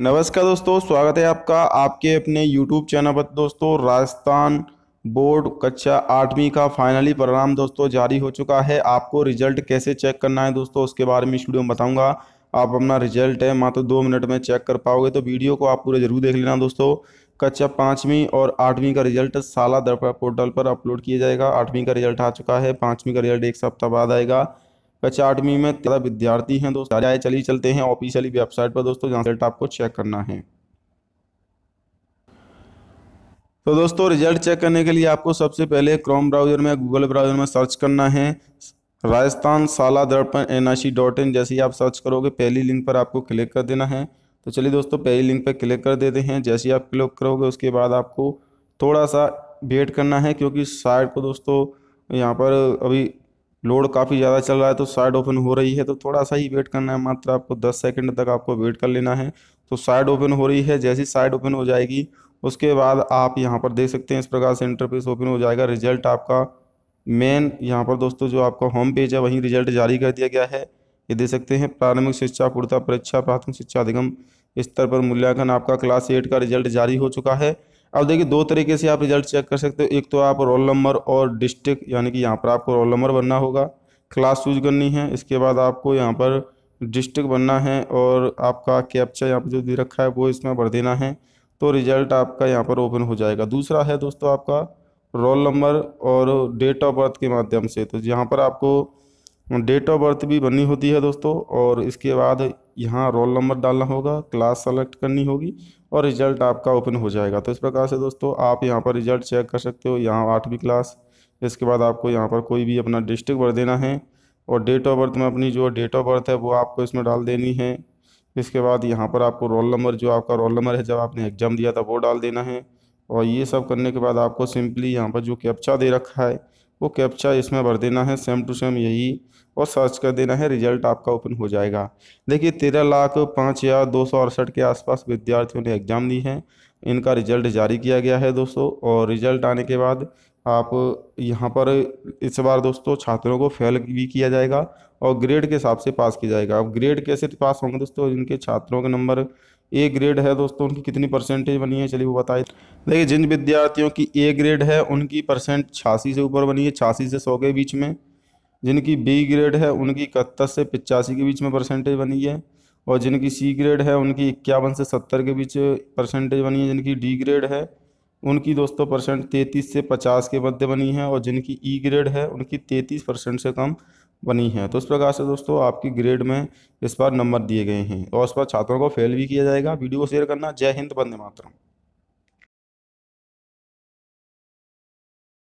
नमस्कार दोस्तों स्वागत है आपका आपके अपने YouTube चैनल पर दोस्तों राजस्थान बोर्ड कक्षा आठवीं का फाइनली परिणाम दोस्तों जारी हो चुका है आपको रिजल्ट कैसे चेक करना है दोस्तों उसके बारे में स्टूडियो में बताऊंगा आप अपना रिजल्ट है मात्र तो दो मिनट में चेक कर पाओगे तो वीडियो को आप पूरे जरूर देख लेना दोस्तों कक्षा पाँचवीं और आठवीं का रिजल्ट साला दरपा पोर्टल पर अपलोड किया जाएगा आठवीं का रिजल्ट आ चुका है पाँचवीं का रिजल्ट एक सप्ताह बाद आएगा आठवीं में ज़्यादा विद्यार्थी हैं दोस्तों जाए चलिए चलते हैं ऑफिशियली वेबसाइट पर दोस्तों जहाँ रिजल्ट आपको चेक करना है तो दोस्तों रिजल्ट चेक करने के लिए आपको सबसे पहले क्रोम ब्राउजर में गूगल ब्राउजर में सर्च करना है राजस्थान साला दर्पण N I C dot in जैसे ही आप सर्च करोगे पहली लिंक पर आपको क्लिक कर देना है तो चलिए दोस्तों पहली लिंक पर क्लिक कर देते हैं जैसे ही आप क्लिक करोगे उसके बाद आपको थोड़ा सा वेट करना है क्योंकि साइट को दोस्तों यहाँ पर अभी लोड काफ़ी ज़्यादा चल रहा है तो साइड ओपन हो रही है तो थोड़ा सा ही वेट करना है मात्र आपको 10 सेकंड तक आपको वेट कर लेना है तो साइड ओपन हो रही है जैसी साइड ओपन हो जाएगी उसके बाद आप यहाँ पर देख सकते हैं इस प्रकार से इंटरफेस ओपन हो जाएगा रिजल्ट आपका मेन यहाँ पर दोस्तों जो आपका होम पेज है वहीं रिजल्ट जारी कर दिया गया है ये देख सकते हैं प्रारंभिक शिक्षा पूर्ता परीक्षा प्राथमिक शिक्षा अधिगम स्तर पर मूल्यांकन आपका क्लास एट का रिजल्ट जारी हो चुका है अब देखिए दो तरीके से आप रिजल्ट चेक कर सकते हो एक तो आप रोल नंबर और डिस्ट्रिक्ट यानी कि यहाँ पर आपको रोल नंबर बनना होगा क्लास चूज करनी है इसके बाद आपको यहाँ पर डिस्ट्रिक्ट बनना है और आपका कैप्चा यहाँ पर जो दे रखा है वो इसमें भर देना है तो रिजल्ट आपका यहाँ पर ओपन हो जाएगा दूसरा है दोस्तों आपका रोल नंबर और डेट ऑफ बर्थ के माध्यम से तो यहाँ पर आपको डेट ऑफ बर्थ भी बननी होती है दोस्तों और इसके बाद यहाँ रोल नंबर डालना होगा क्लास सेलेक्ट करनी होगी और रिजल्ट आपका ओपन हो जाएगा तो इस प्रकार से दोस्तों आप यहाँ पर रिजल्ट चेक कर सकते हो यहाँ आठवीं क्लास इसके बाद आपको यहाँ पर कोई भी अपना डिस्ट्रिक्ट भर देना है और डेट ऑफ बर्थ में अपनी जो डेट ऑफ बर्थ है वो आपको इसमें डाल देनी है इसके बाद यहाँ पर आपको रोल नंबर जो आपका रोल नंबर है जब आपने एग्ज़ाम दिया था वो डाल देना है और ये सब करने के बाद आपको सिंपली यहाँ पर जो कैप्चा दे रखा है वो कैप्चा इसमें भर देना है सेम टू सेम यही और सर्च कर देना है रिजल्ट आपका ओपन हो जाएगा देखिए तेरह लाख पाँच हज़ार दो सौ अड़सठ के आसपास विद्यार्थियों ने एग्ज़ाम दी है इनका रिजल्ट जारी किया गया है दोस्तों और रिजल्ट आने के बाद आप यहाँ पर इस बार दोस्तों छात्रों को फेल भी किया जाएगा और ग्रेड के हिसाब से पास किया जाएगा अब ग्रेड कैसे पास होंगे दोस्तों जिनके छात्रों के नंबर ए ग्रेड है दोस्तों उनकी कितनी परसेंटेज बनी है चलिए वो बताइए देखिए जिन विद्यार्थियों की ए ग्रेड है उनकी परसेंट छियासी से ऊपर बनी है छियासी से सौ के बीच में जिनकी बी ग्रेड है उनकी इकहत्तर से पिचासी के बीच में परसेंटेज बनी है और जिनकी सी ग्रेड है उनकी इक्यावन से सत्तर के बीच परसेंटेज बनी है जिनकी डी ग्रेड है उनकी दोस्तों परसेंट तैंतीस से पचास के मध्य बनी है और जिनकी ई e ग्रेड है उनकी तैंतीस परसेंट से कम बनी है तो इस प्रकार से दोस्तों आपकी ग्रेड में इस बार नंबर दिए गए हैं और इस पर छात्रों को फेल भी किया जाएगा वीडियो को शेयर करना जय हिंद बंदे मातरम